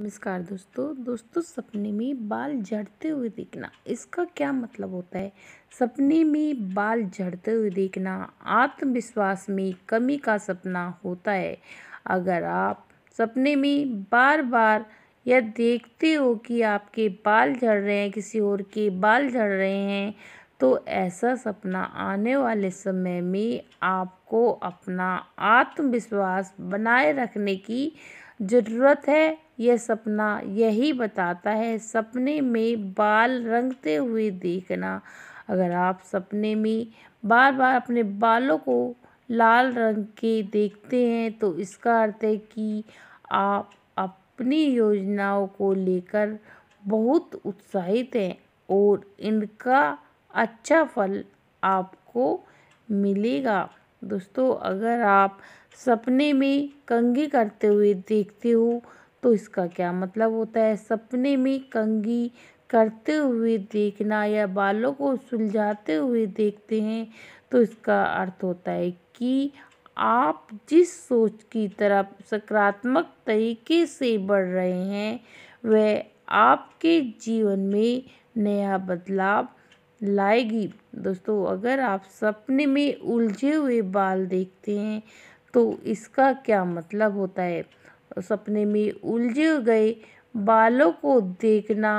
नमस्कार दोस्तों दोस्तों सपने में बाल झड़ते हुए देखना इसका क्या मतलब होता है सपने में बाल झड़ते हुए देखना आत्मविश्वास में कमी का सपना होता है अगर आप सपने में बार बार यह देखते हो कि आपके बाल झड़ रहे हैं किसी और के बाल झड़ रहे हैं तो ऐसा सपना आने वाले समय में आपको अपना आत्मविश्वास बनाए रखने की ज़रूरत है यह सपना यही बताता है सपने में बाल रंगते हुए देखना अगर आप सपने में बार बार अपने बालों को लाल रंग के देखते हैं तो इसका अर्थ है कि आप अपनी योजनाओं को लेकर बहुत उत्साहित हैं और इनका अच्छा फल आपको मिलेगा दोस्तों अगर आप सपने में कंघी करते हुए देखते हो तो इसका क्या मतलब होता है सपने में कंगी करते हुए देखना या बालों को सुलझाते हुए देखते हैं तो इसका अर्थ होता है कि आप जिस सोच की तरफ सकारात्मक तरीके से बढ़ रहे हैं वह आपके जीवन में नया बदलाव लाएगी दोस्तों अगर आप सपने में उलझे हुए बाल देखते हैं तो इसका क्या मतलब होता है सपने में उलझ गए बालों को देखना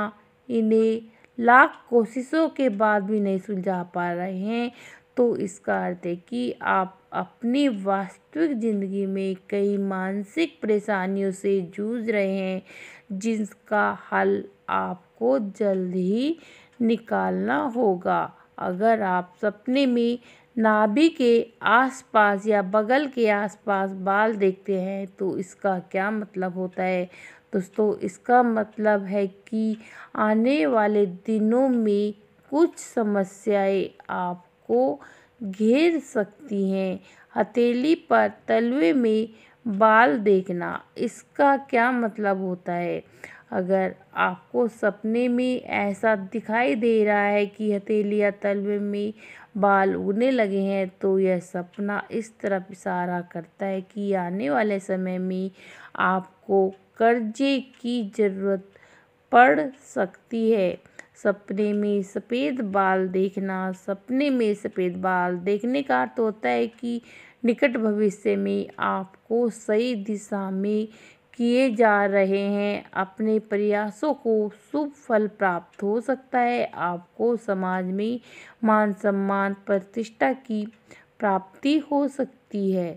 इन्हें लाख कोशिशों के बाद भी नहीं सुलझा पा रहे हैं तो इसका अर्थ है कि आप अपनी वास्तविक ज़िंदगी में कई मानसिक परेशानियों से जूझ रहे हैं जिसका हल आपको जल्द ही निकालना होगा अगर आप सपने में नाभि के आसपास या बगल के आसपास बाल देखते हैं तो इसका क्या मतलब होता है दोस्तों इसका मतलब है कि आने वाले दिनों में कुछ समस्याएं आपको घेर सकती हैं हथेली पर तलवे में बाल देखना इसका क्या मतलब होता है अगर आपको सपने में ऐसा दिखाई दे रहा है कि हथेली या तलवे में बाल उगने लगे हैं तो यह सपना इस तरफ इशारा करता है कि आने वाले समय में आपको कर्जे की ज़रूरत पड़ सकती है सपने में सफ़ेद बाल देखना सपने में सफ़ेद बाल देखने का अर्थ होता है कि निकट भविष्य में आपको सही दिशा में किए जा रहे हैं अपने प्रयासों को शुभ फल प्राप्त हो सकता है आपको समाज में मान सम्मान प्रतिष्ठा की प्राप्ति हो सकती है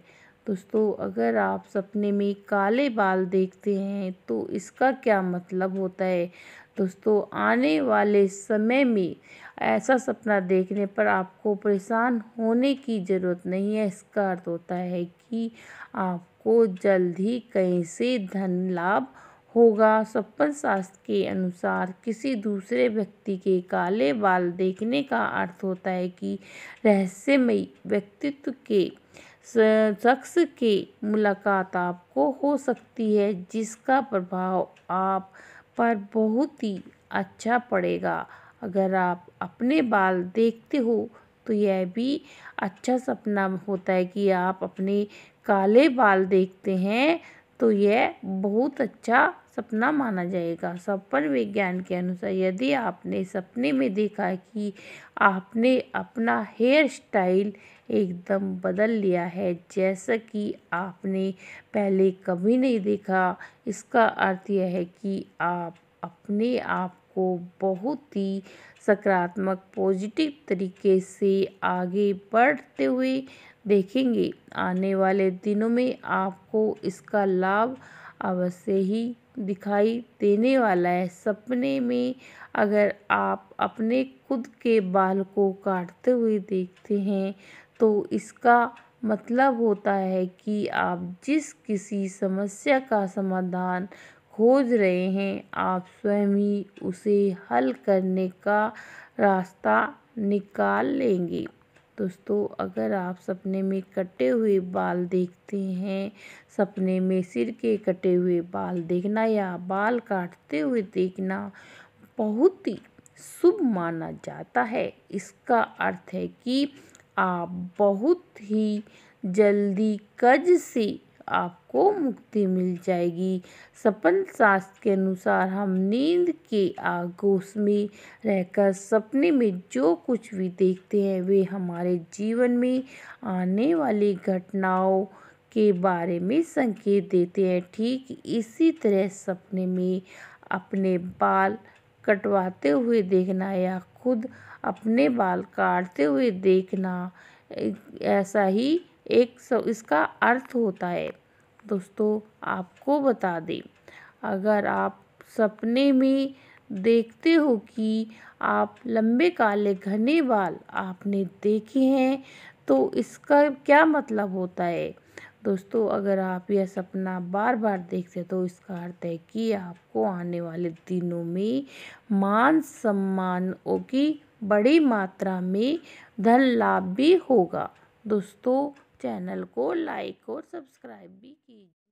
दोस्तों अगर आप सपने में काले बाल देखते हैं तो इसका क्या मतलब होता है दोस्तों आने वाले समय में ऐसा सपना देखने पर आपको परेशान होने की ज़रूरत नहीं है इसका अर्थ होता है कि आपको जल्द ही कहीं से धन लाभ होगा सपन शास्त्र के अनुसार किसी दूसरे व्यक्ति के काले बाल देखने का अर्थ होता है कि रहस्यमय व्यक्तित्व के शख्स के मुलाकात आपको हो सकती है जिसका प्रभाव आप पर बहुत ही अच्छा पड़ेगा अगर आप अपने बाल देखते हो तो यह भी अच्छा सपना होता है कि आप अपने काले बाल देखते हैं तो यह बहुत अच्छा सपना माना जाएगा सफल विज्ञान के अनुसार यदि आपने सपने में देखा कि आपने अपना हेयर स्टाइल एकदम बदल लिया है जैसा कि आपने पहले कभी नहीं देखा इसका अर्थ यह है कि आप अपने आप को बहुत ही सकारात्मक पॉजिटिव तरीके से आगे बढ़ते हुए देखेंगे आने वाले दिनों में आपको इसका लाभ अवश्य ही दिखाई देने वाला है सपने में अगर आप अपने खुद के बाल को काटते हुए देखते हैं तो इसका मतलब होता है कि आप जिस किसी समस्या का समाधान खोज रहे हैं आप स्वयं ही उसे हल करने का रास्ता निकाल लेंगे दोस्तों अगर आप सपने में कटे हुए बाल देखते हैं सपने में सिर के कटे हुए बाल देखना या बाल काटते हुए देखना बहुत ही शुभ माना जाता है इसका अर्थ है कि आप बहुत ही जल्दी कज से आपको मुक्ति मिल जाएगी सपन शास्त्र के अनुसार हम नींद के आगोश में रहकर सपने में जो कुछ भी देखते हैं वे हमारे जीवन में आने वाली घटनाओं के बारे में संकेत देते हैं ठीक इसी तरह सपने में अपने बाल कटवाते हुए देखना या खुद अपने बाल काटते हुए देखना ऐसा ही एक इसका अर्थ होता है दोस्तों आपको बता दें अगर आप सपने में देखते हो कि आप लंबे काले घने बाल आपने देखे हैं तो इसका क्या मतलब होता है दोस्तों अगर आप यह सपना बार बार देखते हैं तो इसका अर्थ है कि आपको आने वाले दिनों में मान सम्मान की बड़ी मात्रा में धन लाभ भी होगा दोस्तों चैनल को लाइक और सब्सक्राइब भी कीजिए